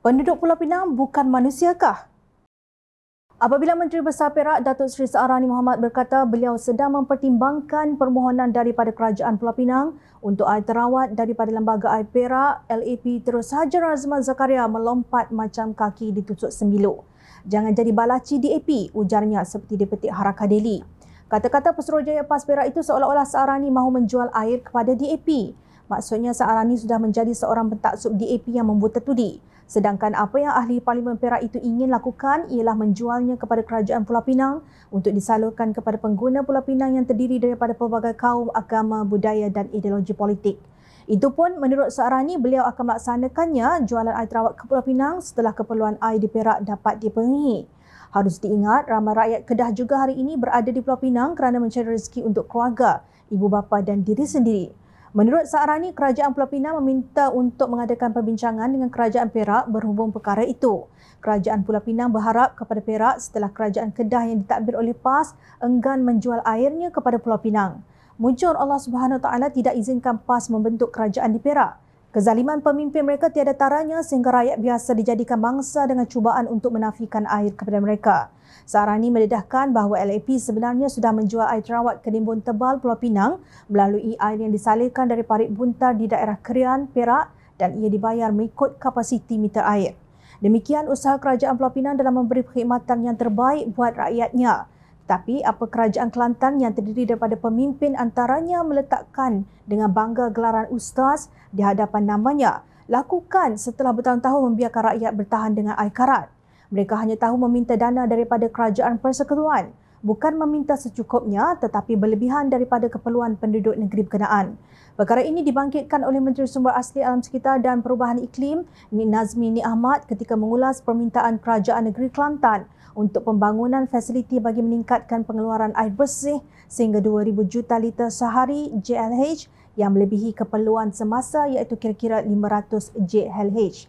Penduduk Pulau Pinang bukan manusiakah? Apabila Menteri Besar Perak Datuk Seri Saarani Muhammad berkata beliau sedang mempertimbangkan permohonan daripada Kerajaan Pulau Pinang untuk air terawat daripada Lembaga Air Perak, LAP terus saja Razman Zakaria melompat macam kaki ditusuk sembilu. Jangan jadi balaci DAP, ujarnya seperti dipetik Harakah Deli. Kata-kata Pesuruhjaya Pas Perak itu seolah-olah Saarani mahu menjual air kepada DAP. Maksudnya Sa'ara ni sudah menjadi seorang pentaksub DAP yang membuat tudi. Sedangkan apa yang ahli Parlimen Perak itu ingin lakukan ialah menjualnya kepada kerajaan Pulau Pinang untuk disalurkan kepada pengguna Pulau Pinang yang terdiri daripada pelbagai kaum, agama, budaya dan ideologi politik. Itu pun menurut Sa'arani beliau akan melaksanakannya jualan air terawat ke Pulau Pinang setelah keperluan air di Perak dapat dipenuhi. Harus diingat ramai rakyat Kedah juga hari ini berada di Pulau Pinang kerana mencari rezeki untuk keluarga, ibu bapa dan diri sendiri. Menurut Sa'arani, Kerajaan Pulau Pinang meminta untuk mengadakan perbincangan dengan Kerajaan Perak berhubung perkara itu. Kerajaan Pulau Pinang berharap kepada Perak setelah Kerajaan Kedah yang ditakbir oleh PAS enggan menjual airnya kepada Pulau Pinang. Mujur Allah Subhanahu Taala tidak izinkan PAS membentuk kerajaan di Perak. Kezaliman pemimpin mereka tiada taranya sehingga rakyat biasa dijadikan mangsa dengan cubaan untuk menafikan air kepada mereka. ini mendedahkan bahawa LAP sebenarnya sudah menjual air terawat ke Nimbun Tebal Pulau Pinang melalui air yang disalirkan dari parit buntar di daerah Kerian, Perak dan ia dibayar mengikut kapasiti meter air. Demikian usaha kerajaan Pulau Pinang dalam memberi perkhidmatan yang terbaik buat rakyatnya. Tapi apa kerajaan Kelantan yang terdiri daripada pemimpin antaranya meletakkan dengan bangga gelaran ustaz di hadapan namanya lakukan setelah bertahun-tahun membiarkan rakyat bertahan dengan air Mereka hanya tahu meminta dana daripada kerajaan persekutuan, bukan meminta secukupnya tetapi berlebihan daripada keperluan penduduk negeri berkenaan. Perkara ini dibangkitkan oleh Menteri Sumber Asli Alam Sekitar dan Perubahan Iklim, Nik Nazmi Ni Ahmad ketika mengulas permintaan kerajaan negeri Kelantan untuk pembangunan fasiliti bagi meningkatkan pengeluaran air bersih sehingga 2,000 juta liter sehari JLH yang melebihi keperluan semasa iaitu kira-kira 500 JLH.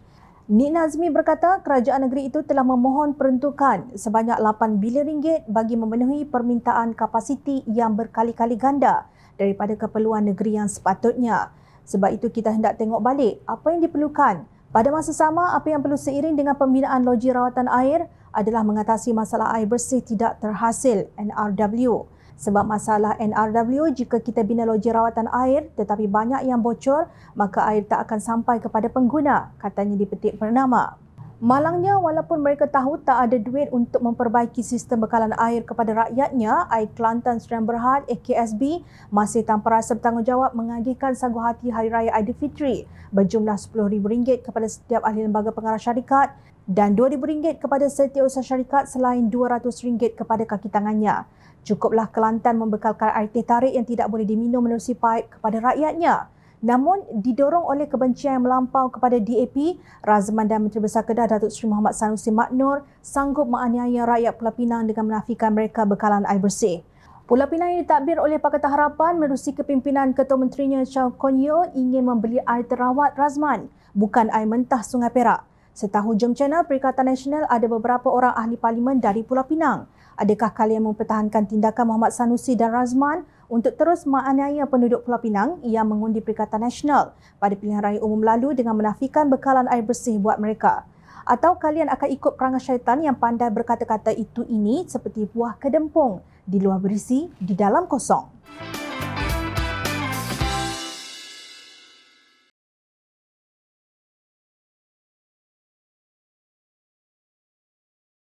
Nik Nazmi berkata kerajaan negeri itu telah memohon peruntukan sebanyak 8 bilion ringgit bagi memenuhi permintaan kapasiti yang berkali-kali ganda daripada keperluan negeri yang sepatutnya. Sebab itu kita hendak tengok balik apa yang diperlukan pada masa sama, apa yang perlu seiring dengan pembinaan loji rawatan air adalah mengatasi masalah air bersih tidak terhasil NRW. Sebab masalah NRW jika kita bina loji rawatan air tetapi banyak yang bocor, maka air tak akan sampai kepada pengguna, katanya di petik bernama. Malangnya, walaupun mereka tahu tak ada duit untuk memperbaiki sistem bekalan air kepada rakyatnya, Air Kelantan Seremban Berhad AKSB masih tanpa rasa bertanggungjawab mengagihkan sagu hati Hari Raya Aidilfitri berjumlah RM10,000 kepada setiap ahli lembaga pengarah syarikat dan RM2,000 kepada setiausaha syarikat selain RM200 kepada kaki tangannya. Cukuplah Kelantan membekalkan air teh tarik yang tidak boleh diminum melalui paip kepada rakyatnya. Namun didorong oleh kebencian yang melampau kepada DAP, Razman dan Menteri Besar Kedah Datuk Seri Muhammad Sanusi Maknur sanggup menganiaya rakyat Pulau Pinang dengan menafikan mereka bekalan air bersih. Pulau Pinang yang ditakbir oleh Pakatan Harapan menerusi kepimpinan Ketua Menterinya Chow Kon Yeo ingin membeli air terawat Razman, bukan air mentah Sungai Perak. Setahu Jom Channel, Perikatan Nasional ada beberapa orang ahli parlimen dari Pulau Pinang. Adakah kalian mempertahankan tindakan Muhammad Sanusi dan Razman untuk terus menganiaya penduduk Pulau Pinang yang mengundi Perikatan Nasional pada pilihan raya umum lalu dengan menafikan bekalan air bersih buat mereka. Atau kalian akan ikut perangai syaitan yang pandai berkata-kata itu ini seperti buah kedempung di luar berisi, di dalam kosong. Musik